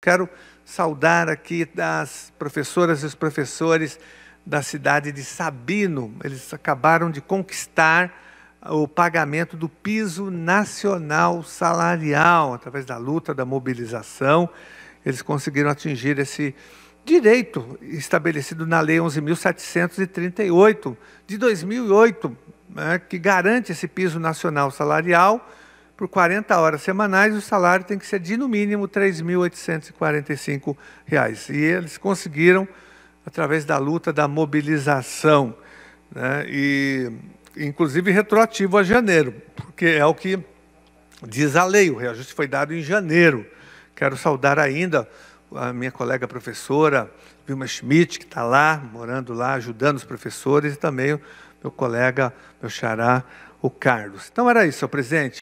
Quero saudar aqui as professoras e os professores da cidade de Sabino. Eles acabaram de conquistar o pagamento do piso nacional salarial, através da luta, da mobilização. Eles conseguiram atingir esse direito estabelecido na Lei 11.738, de 2008, né, que garante esse piso nacional salarial por 40 horas semanais, o salário tem que ser de, no mínimo, R$ 3.845. E eles conseguiram, através da luta, da mobilização, né? e, inclusive retroativo a janeiro, porque é o que diz a lei, o reajuste foi dado em janeiro. Quero saudar ainda a minha colega professora Vilma Schmidt, que está lá, morando lá, ajudando os professores, e também o meu colega, meu xará, o Carlos. Então era isso, senhor presidente.